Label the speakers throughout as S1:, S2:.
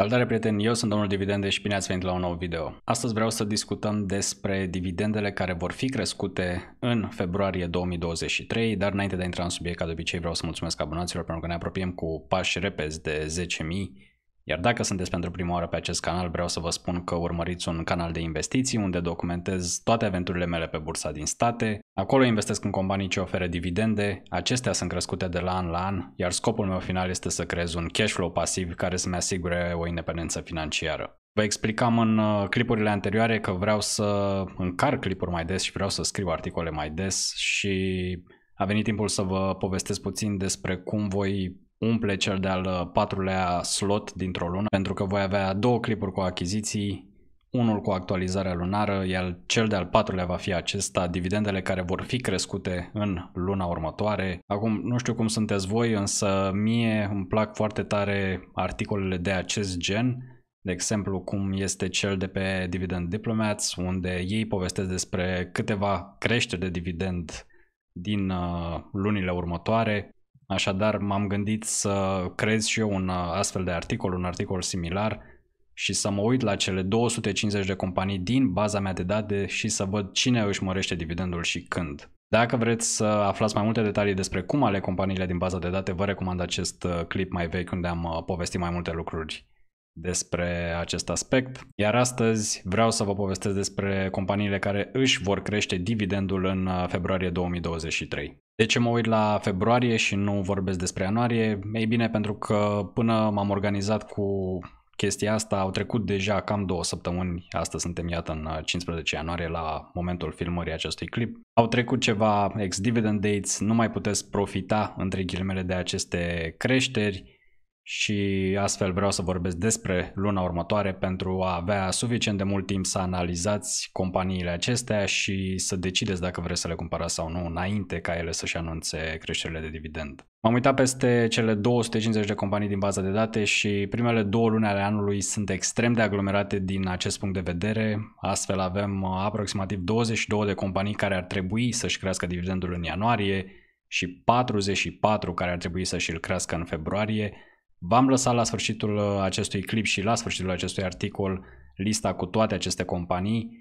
S1: Salutare prieteni, eu sunt domnul Dividende și bine ați venit la un nou video. Astăzi vreau să discutăm despre dividendele care vor fi crescute în februarie 2023, dar înainte de a intra în subiect, ca de obicei vreau să mulțumesc abonaților pentru că ne apropiem cu pași repezi de 10.000 iar dacă sunteți pentru prima oară pe acest canal, vreau să vă spun că urmăriți un canal de investiții unde documentez toate aventurile mele pe bursa din state. Acolo investesc în companii ce oferă dividende, acestea sunt crescute de la an la an, iar scopul meu final este să creez un cash flow pasiv care să-mi asigure o independență financiară. Vă explicam în uh, clipurile anterioare că vreau să încar clipuri mai des și vreau să scriu articole mai des și a venit timpul să vă povestesc puțin despre cum voi umple cel de-al uh, patrulea slot dintr-o lună, pentru că voi avea două clipuri cu achiziții, unul cu actualizarea lunară, iar cel de-al patrulea va fi acesta, dividendele care vor fi crescute în luna următoare. Acum, nu știu cum sunteți voi, însă mie îmi plac foarte tare articolele de acest gen, de exemplu, cum este cel de pe Dividend Diplomats, unde ei povestesc despre câteva creșteri de dividend din uh, lunile următoare. Așadar, m-am gândit să creez și eu un uh, astfel de articol, un articol similar și să mă uit la cele 250 de companii din baza mea de date și să văd cine își mărește dividendul și când. Dacă vreți să aflați mai multe detalii despre cum ale companiile din baza de date, vă recomand acest uh, clip mai vechi unde am uh, povestit mai multe lucruri despre acest aspect. Iar astăzi vreau să vă povestesc despre companiile care își vor crește dividendul în februarie 2023. De ce mă uit la februarie și nu vorbesc despre ianuarie? Ei bine, pentru că până m-am organizat cu chestia asta, au trecut deja cam două săptămâni, astăzi suntem iată în 15 uh, ianuarie la momentul filmării acestui clip. Au trecut ceva ex-dividend dates, nu mai puteți profita între ghilimele de aceste creșteri, și astfel vreau să vorbesc despre luna următoare pentru a avea suficient de mult timp să analizați companiile acestea și să decideți dacă vreți să le cumpărați sau nu înainte ca ele să-și anunțe creșterile de dividend. M-am uitat peste cele 250 de companii din baza de date și primele două luni ale anului sunt extrem de aglomerate din acest punct de vedere, astfel avem uh, aproximativ 22 de companii care ar trebui să-și crească dividendul în ianuarie și 44 care ar trebui să-și îl crească în februarie, V-am lăsat la sfârșitul uh, acestui clip și la sfârșitul acestui articol lista cu toate aceste companii.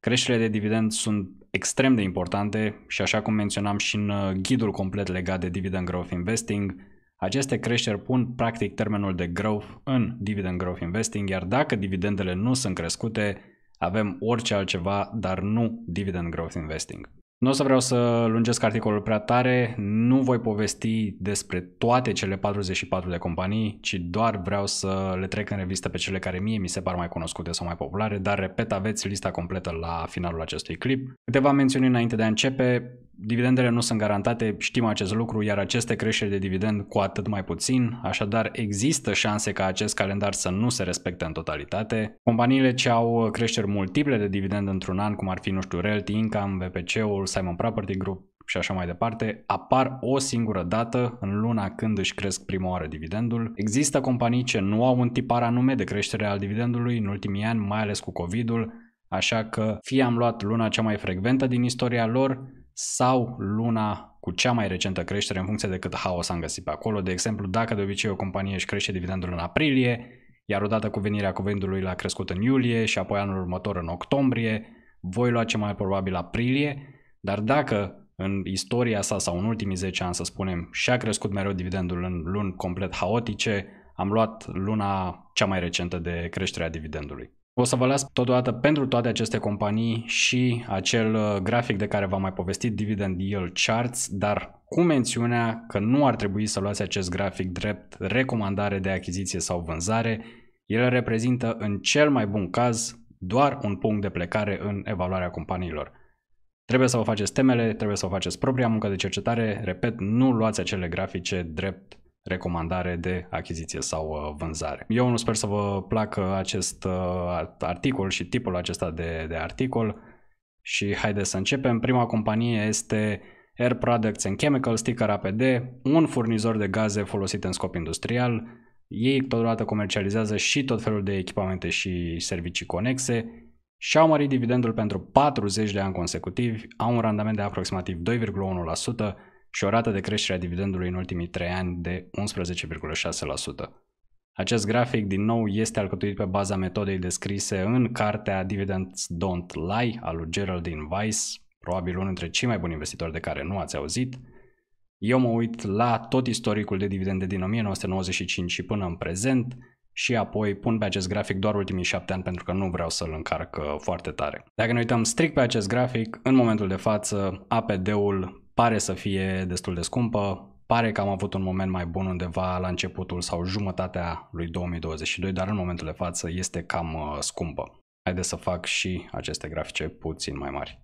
S1: Creșterile de dividend sunt extrem de importante și așa cum menționam și în uh, ghidul complet legat de Dividend Growth Investing, aceste creșteri pun practic termenul de growth în Dividend Growth Investing, iar dacă dividendele nu sunt crescute, avem orice altceva, dar nu Dividend Growth Investing. Nu o să vreau să lungesc articolul prea tare, nu voi povesti despre toate cele 44 de companii, ci doar vreau să le trec în revistă pe cele care mie mi se par mai cunoscute sau mai populare, dar repet, aveți lista completă la finalul acestui clip. Câteva mențiuni înainte de a începe, Dividendele nu sunt garantate, știm acest lucru, iar aceste creșteri de dividend cu atât mai puțin, așadar există șanse ca acest calendar să nu se respecte în totalitate. Companiile ce au creșteri multiple de dividend într-un an, cum ar fi, nu știu, Realty Income, VPC-ul, Simon Property Group, și așa mai departe, apar o singură dată în luna când își cresc prima oară dividendul. Există companii ce nu au un tipar anume de creștere al dividendului în ultimii ani, mai ales cu COVID-ul, așa că fie am luat luna cea mai frecventă din istoria lor, sau luna cu cea mai recentă creștere în funcție de cât haos am găsit pe acolo. De exemplu, dacă de obicei o companie își crește dividendul în aprilie, iar odată cu venirea cuvântului l-a crescut în iulie și apoi anul următor în octombrie, voi lua ce mai probabil aprilie, dar dacă în istoria sa sau în ultimii 10 ani, să spunem, și-a crescut mereu dividendul în luni complet haotice, am luat luna cea mai recentă de creștere a dividendului. O să vă las totodată pentru toate aceste companii și acel uh, grafic de care v-am mai povestit, Dividend Yield Charts, dar cu mențiunea că nu ar trebui să luați acest grafic drept recomandare de achiziție sau vânzare. El reprezintă în cel mai bun caz doar un punct de plecare în evaluarea companiilor. Trebuie să vă faceți temele, trebuie să vă faceți propria muncă de cercetare. Repet, nu luați acele grafice drept recomandare de achiziție sau uh, vânzare. Eu nu sper să vă placă acest uh, articol și tipul acesta de, de articol și haideți să începem. Prima companie este Air Products and Chemicals, sticker APD, un furnizor de gaze folosit în scop industrial. Ei totodată comercializează și tot felul de echipamente și servicii conexe și-au mărit dividendul pentru 40 de ani consecutivi, au un randament de aproximativ 2,1%, și o rată de creștere a dividendului în ultimii 3 ani de 11,6%. Acest grafic, din nou, este alcătuit pe baza metodei descrise în cartea Dividends Don't Lie al lui Geraldine Weiss, probabil unul dintre cei mai buni investitori de care nu ați auzit. Eu mă uit la tot istoricul de dividende din 1995 și până în prezent, și apoi pun pe acest grafic doar ultimii șapte ani pentru că nu vreau să-l încarc uh, foarte tare. Dacă ne uităm strict pe acest grafic, în momentul de față APD-ul pare să fie destul de scumpă, pare că am avut un moment mai bun undeva la începutul sau jumătatea lui 2022, dar în momentul de față este cam uh, scumpă. Haideți să fac și aceste grafice puțin mai mari.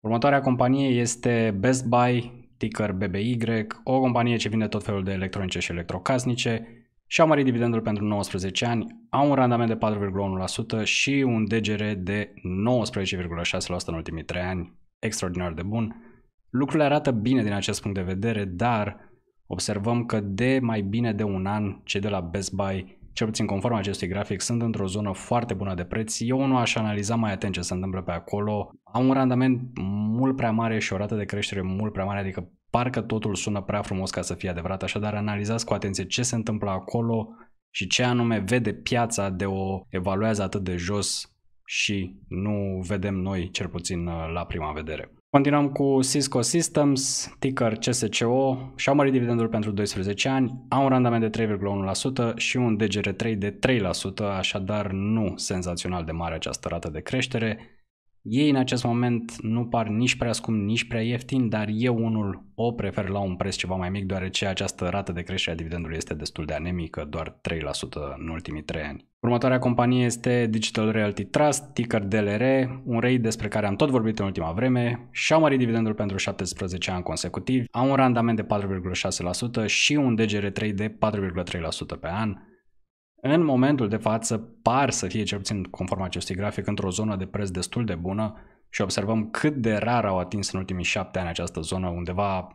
S1: Următoarea companie este Best Buy, ticker BBY, o companie ce vinde tot felul de electronice și electrocasnice și-au mărit dividendul pentru 19 ani, au un randament de 4,1% și un DGR de 19,6% în ultimii 3 ani, extraordinar de bun. Lucrurile arată bine din acest punct de vedere, dar observăm că de mai bine de un an cei de la Best Buy, cel puțin conform acestui grafic, sunt într-o zonă foarte bună de preț. Eu nu aș analiza mai atent ce se întâmplă pe acolo. Au un randament mult prea mare și o rată de creștere mult prea mare, adică parcă totul sună prea frumos ca să fie adevărat, așadar analizați cu atenție ce se întâmplă acolo și ce anume vede piața de o evaluează atât de jos și nu vedem noi, cel puțin la prima vedere. Continuăm cu Cisco Systems, ticker CSCO, și-au mărit dividendul pentru 12 ani, au un randament de 3,1% și un DGR3 de 3%, așadar nu senzațional de mare această rată de creștere, ei în acest moment nu par nici prea scump, nici prea ieftin, dar eu unul o prefer la un preț ceva mai mic, deoarece această rată de creștere a dividendului este destul de anemică, doar 3% în ultimii 3 ani. Următoarea companie este Digital Realty Trust, ticker DLR, un rei despre care am tot vorbit în ultima vreme, și-au mărit dividendul pentru 17 ani consecutivi, au un randament de 4,6% și un DGR3 de 4,3% pe an, în momentul de față par să fie cel puțin conform acestui grafic într-o zonă de preț destul de bună și observăm cât de rar au atins în ultimii șapte ani această zonă, undeva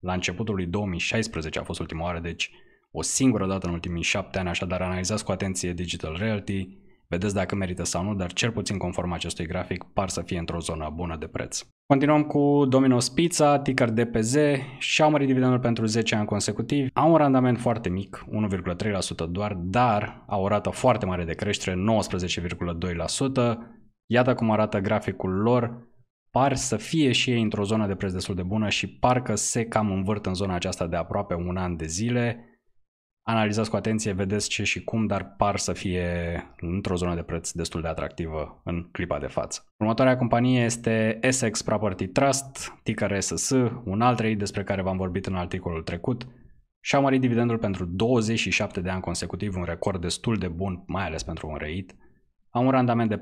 S1: la începutul lui 2016 a fost ultima oară, deci o singură dată în ultimii șapte ani, așadar analizați cu atenție Digital Realty, Vedeți dacă merită sau nu, dar cel puțin conform acestui grafic par să fie într-o zonă bună de preț. Continuăm cu Domino's Pizza, ticker DPZ, și-au mărit dividendul pentru 10 ani consecutivi. Au un randament foarte mic, 1,3% doar, dar au o rată foarte mare de creștere, 19,2%. Iată cum arată graficul lor, par să fie și ei într-o zonă de preț destul de bună și parcă se cam învârt în zona aceasta de aproape un an de zile analizați cu atenție, vedeți ce și cum, dar par să fie într-o zonă de preț destul de atractivă în clipa de față. Următoarea companie este Essex Property Trust, ticker SS, un alt trade despre care v-am vorbit în articolul trecut, și a mărit dividendul pentru 27 de ani consecutiv, un record destul de bun, mai ales pentru un reit. Au un randament de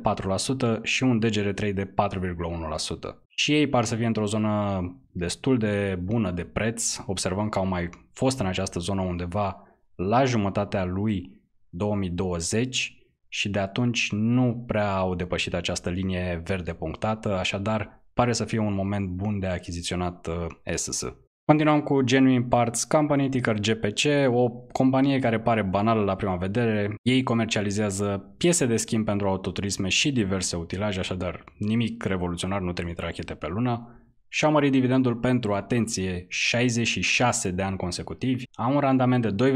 S1: 4% și un DGR3 de 4,1%. Și ei par să fie într-o zonă destul de bună de preț. Observăm că au mai fost în această zonă undeva la jumătatea lui 2020 și de atunci nu prea au depășit această linie verde punctată, așadar pare să fie un moment bun de achiziționat SS. Uh, Continuăm cu Genuine Parts Company, ticker GPC, o companie care pare banală la prima vedere. Ei comercializează piese de schimb pentru autoturisme și diverse utilaje, așadar nimic revoluționar nu trimit rachete pe lună și-au mărit dividendul pentru, atenție, 66 de ani consecutivi, au un randament de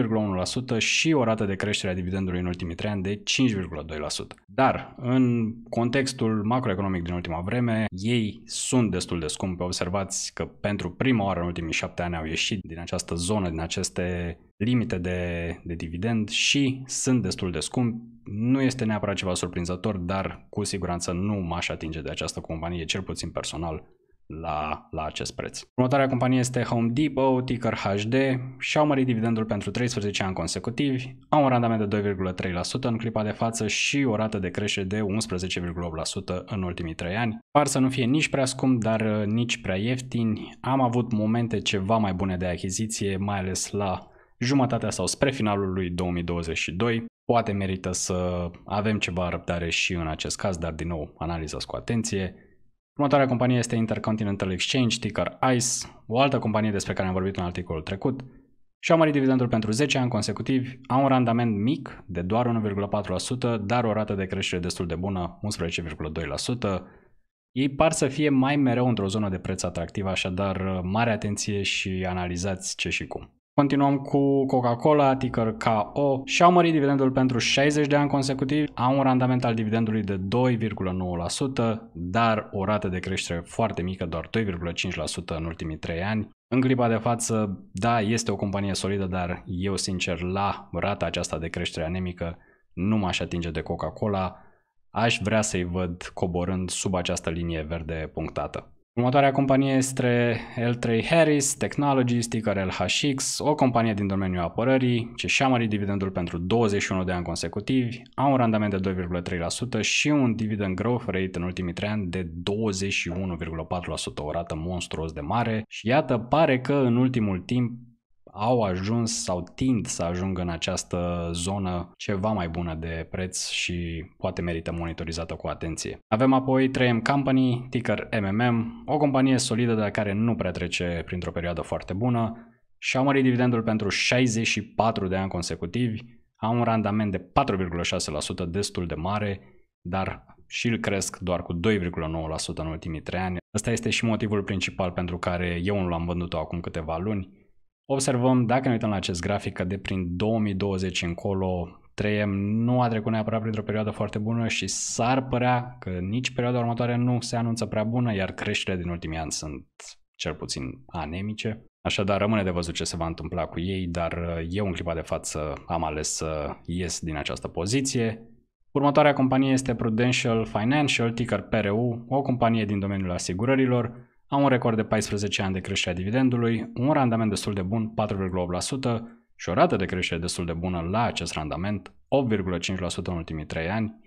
S1: 2,1% și o rată de creștere a dividendului în ultimii 3 ani de 5,2%. Dar, în contextul macroeconomic din ultima vreme, ei sunt destul de scumpi. Observați că pentru prima oară în ultimii 7 ani au ieșit din această zonă, din aceste limite de, de dividend și sunt destul de scumpi. Nu este neapărat ceva surprinzător, dar cu siguranță nu m-aș atinge de această companie, cel puțin personal, la, la acest preț. Următoarea companie este Home Depot, ticker HD și au mărit dividendul pentru 13 ani consecutivi, au un randament de 2,3% în clipa de față și o rată de creștere de 11,8% în ultimii 3 ani. Par să nu fie nici prea scump, dar uh, nici prea ieftin. Am avut momente ceva mai bune de achiziție, mai ales la jumătatea sau spre finalul lui 2022. Poate merită să avem ceva răbdare și în acest caz, dar din nou analizați cu atenție Următoarea companie este Intercontinental Exchange, ticker ICE, o altă companie despre care am vorbit în articolul trecut, și-au mărit dividendul pentru 10 ani consecutivi, au un randament mic de doar 1,4%, dar o rată de creștere destul de bună, 11,2%. Ei par să fie mai mereu într-o zonă de preț atractivă, așadar mare atenție și analizați ce și cum. Continuăm cu Coca-Cola, ticker KO, și-au mărit dividendul pentru 60 de ani consecutivi, au un randament al dividendului de 2,9%, dar o rată de creștere foarte mică, doar 2,5% în ultimii 3 ani. În clipa de față, da, este o companie solidă, dar eu sincer la rata aceasta de creștere anemică nu m-aș atinge de Coca-Cola, aș vrea să-i văd coborând sub această linie verde punctată. Următoarea companie este L3 Harris Technologies, ticker LHX, o companie din domeniul apărării, ce și-a mărit dividendul pentru 21 de ani consecutivi, a un randament de 2,3% și un dividend growth rate în ultimii 3 ani de 21,4%, o rată monstruos de mare și iată pare că în ultimul timp au ajuns sau tind să ajungă în această zonă ceva mai bună de preț și poate merită monitorizată cu atenție. Avem apoi 3M Company, ticker MMM, o companie solidă la care nu prea trece printr-o perioadă foarte bună și au mărit dividendul pentru 64 de ani consecutivi, au un randament de 4,6% destul de mare, dar și îl cresc doar cu 2,9% în ultimii 3 ani. Asta este și motivul principal pentru care eu nu l-am vândut acum câteva luni, Observăm, dacă ne uităm la acest grafic, că de prin 2020 încolo 3M nu a trecut neapărat printr-o perioadă foarte bună și s-ar părea că nici perioada următoare nu se anunță prea bună, iar creșterile din ultimii ani sunt cel puțin anemice. Așadar, rămâne de văzut ce se va întâmpla cu ei, dar uh, eu în clipa de față am ales să ies din această poziție. Următoarea companie este Prudential Financial, ticker PRU, o companie din domeniul asigurărilor, au un record de 14 ani de creștere a dividendului, un randament destul de bun, 4,8%, și o rată de creștere destul de bună la acest randament, 8,5% în ultimii 3 ani,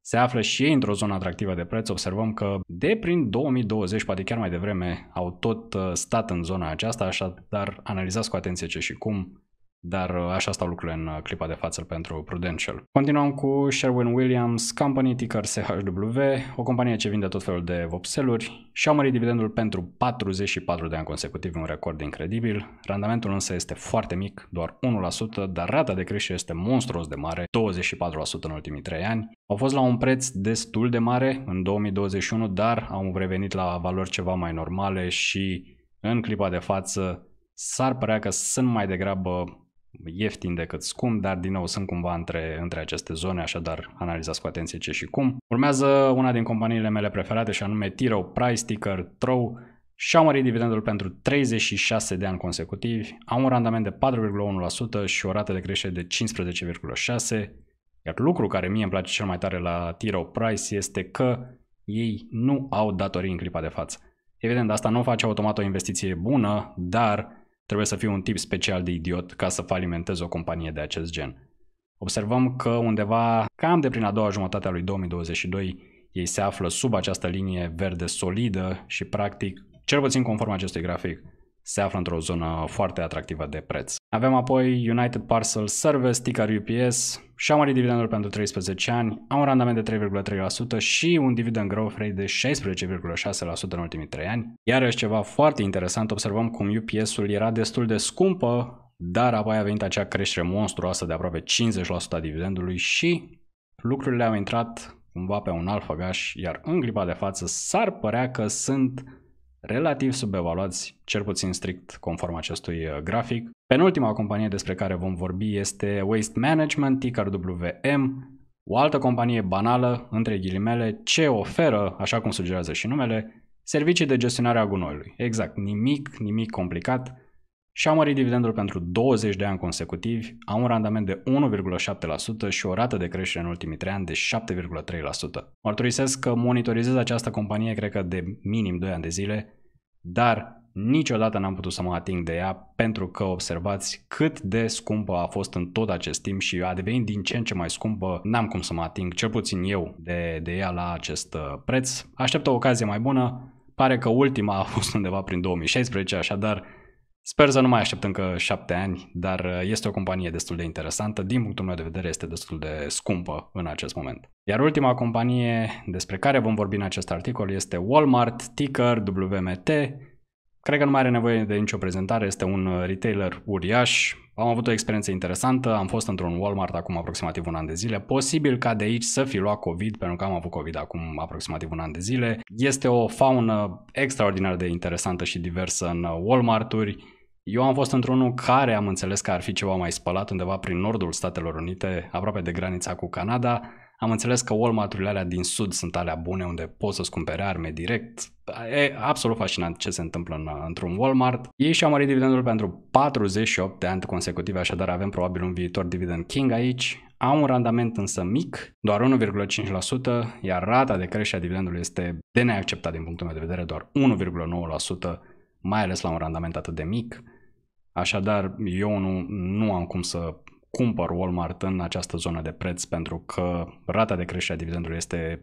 S1: se află și ei într-o zonă atractivă de preț. Observăm că de prin 2020, poate chiar mai devreme, au tot uh, stat în zona aceasta, așa dar analizați cu atenție ce și cum dar uh, așa stau lucrurile în uh, clipa de față pentru Prudential. Continuăm cu Sherwin-Williams Company, ticker CHW, o companie ce vinde tot felul de vopseluri și au mărit dividendul pentru 44 de ani consecutiv, un record incredibil. Randamentul însă este foarte mic, doar 1%, dar rata de creștere este monstruos de mare, 24% în ultimii 3 ani. Au fost la un preț destul de mare în 2021, dar au revenit la valori ceva mai normale și în clipa de față s-ar părea că sunt mai degrabă ieftin decât scump, dar din nou sunt cumva între, între aceste zone, așadar analizați cu atenție ce și cum. Urmează una din companiile mele preferate și anume Tiro, Price Ticker, Trow, și-au mărit dividendul pentru 36 de ani consecutivi, au un randament de 4,1% și o rată de creștere de 15,6%, iar lucru care mie îmi place cel mai tare la Tiro Price este că ei nu au datorii în clipa de față. Evident, asta nu face automat o investiție bună, dar Trebuie să fii un tip special de idiot ca să falimentezi o companie de acest gen. Observăm că undeva cam de prin a doua jumătate a lui 2022 ei se află sub această linie verde solidă și practic, cel puțin conform acestui grafic, se află într-o zonă foarte atractivă de preț. Avem apoi United Parcel Service, ticker UPS, și am mărit dividendul pentru 13 ani, am un randament de 3,3% și un dividend growth rate de 16,6% în ultimii 3 ani. Iarăși ceva foarte interesant, observăm cum UPS-ul era destul de scumpă, dar apoi a venit acea creștere monstruoasă de aproape 50% a dividendului și lucrurile au intrat cumva pe un alt făgaș, iar în clipa de față s-ar părea că sunt relativ subevaluați, cel puțin strict conform acestui uh, grafic. Penultima companie despre care vom vorbi este Waste Management, ticker WM, o altă companie banală, între ghilimele, ce oferă, așa cum sugerează și numele, servicii de gestionare a gunoiului. Exact, nimic, nimic complicat. Și-a mărit dividendul pentru 20 de ani consecutivi, a un randament de 1,7% și o rată de creștere în ultimii 3 ani de 7,3%. Mărturisesc că monitorizez această companie, cred că de minim 2 ani de zile, dar niciodată n-am putut să mă ating de ea pentru că observați cât de scumpă a fost în tot acest timp și a devenit din ce în ce mai scumpă, n-am cum să mă ating, cel puțin eu, de, de ea la acest uh, preț. Aștept o ocazie mai bună, pare că ultima a fost undeva prin 2016, așadar Sper să nu mai aștept încă șapte ani, dar uh, este o companie destul de interesantă. Din punctul meu de vedere, este destul de scumpă în acest moment. Iar ultima companie despre care vom vorbi în acest articol este Walmart, ticker WMT. Cred că nu mai are nevoie de nicio prezentare, este un uh, retailer uriaș. Am avut o experiență interesantă, am fost într-un Walmart acum aproximativ un an de zile. Posibil ca de aici să fi luat COVID, pentru că am avut COVID acum aproximativ un an de zile. Este o faună extraordinar de interesantă și diversă în uh, Walmart-uri eu am fost într-unul care am înțeles că ar fi ceva mai spălat undeva prin nordul Statelor Unite, aproape de granița cu Canada. Am înțeles că Walmart-urile alea din sud sunt alea bune unde poți să-ți cumpere arme direct. E absolut fascinant ce se întâmplă în, într-un Walmart. Ei și-au mărit dividendul pentru 48 de ani consecutive, așadar avem probabil un viitor dividend king aici. Au un randament însă mic, doar 1,5%, iar rata de creștere a dividendului este de neacceptat din punctul meu de vedere, doar 1,9%, mai ales la un randament atât de mic. Așadar, eu nu, nu am cum să cumpăr Walmart în această zonă de preț pentru că rata de creștere a dividendului este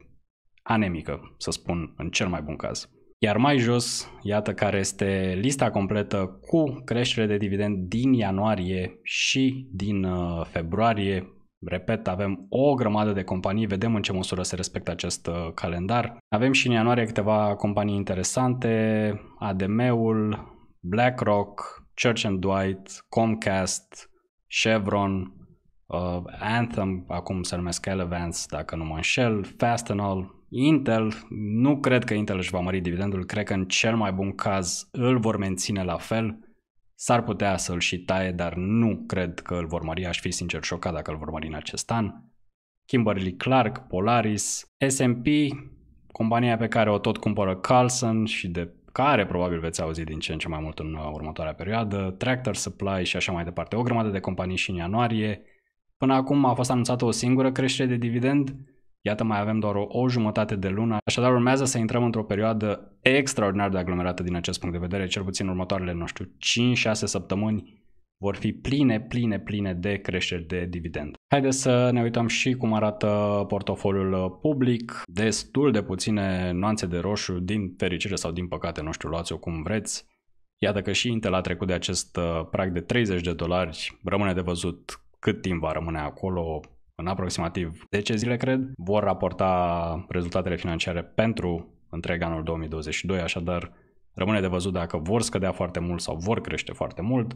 S1: anemică, să spun în cel mai bun caz. Iar mai jos, iată care este lista completă cu creștere de dividend din ianuarie și din uh, februarie. Repet, avem o grămadă de companii, vedem în ce măsură se respectă acest uh, calendar. Avem și în ianuarie câteva companii interesante, ADM-ul, BlackRock, Church and Dwight, Comcast, Chevron, uh, Anthem, acum se numesc Elevance, dacă nu mă înșel, Fastenal, Intel, nu cred că Intel își va mări dividendul, cred că în cel mai bun caz îl vor menține la fel, s-ar putea să l și taie, dar nu cred că îl vor mări, aș fi sincer șocat dacă îl vor mări în acest an. Kimberly Clark, Polaris, S&P, compania pe care o tot cumpără Carlson și de care probabil veți auzi din ce în ce mai mult în uh, următoarea perioadă, Tractor Supply și așa mai departe. O grămadă de companii și în ianuarie. Până acum a fost anunțată o singură creștere de dividend, Iată, mai avem doar o, o jumătate de lună, așadar urmează să intrăm într-o perioadă extraordinar de aglomerată din acest punct de vedere, cel puțin următoarele, nu știu, 5-6 săptămâni vor fi pline, pline, pline de creșteri de dividend. Haideți să ne uităm și cum arată portofoliul public. Destul de puține nuanțe de roșu, din fericire sau din păcate, nu știu, luați-o cum vreți. Iată că și Intel a trecut de acest uh, prag de 30 de dolari, rămâne de văzut cât timp va rămâne acolo, în aproximativ 10 zile, cred, vor raporta rezultatele financiare pentru întreg anul 2022, așadar rămâne de văzut dacă vor scădea foarte mult sau vor crește foarte mult,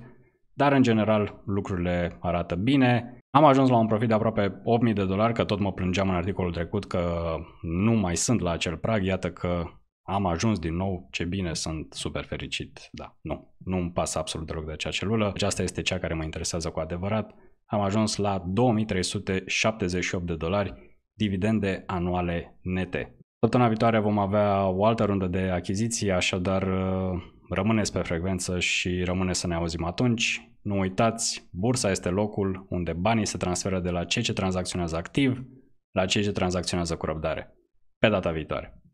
S1: dar în general lucrurile arată bine. Am ajuns la un profit de aproape 8000 de dolari, că tot mă plângeam în articolul trecut că nu mai sunt la acel prag, iată că am ajuns din nou, ce bine, sunt super fericit. Da, nu, nu îmi pasă absolut deloc de acea celulă. Aceasta deci este cea care mă interesează cu adevărat. Am ajuns la 2378 de dolari dividende anuale nete. Săptămâna viitoare vom avea o altă rundă de achiziții, așadar Rămâneți pe frecvență și rămâneți să ne auzim atunci. Nu uitați, bursa este locul unde banii se transferă de la cei ce tranzacționează activ la cei ce tranzacționează cu răbdare. Pe data viitoare!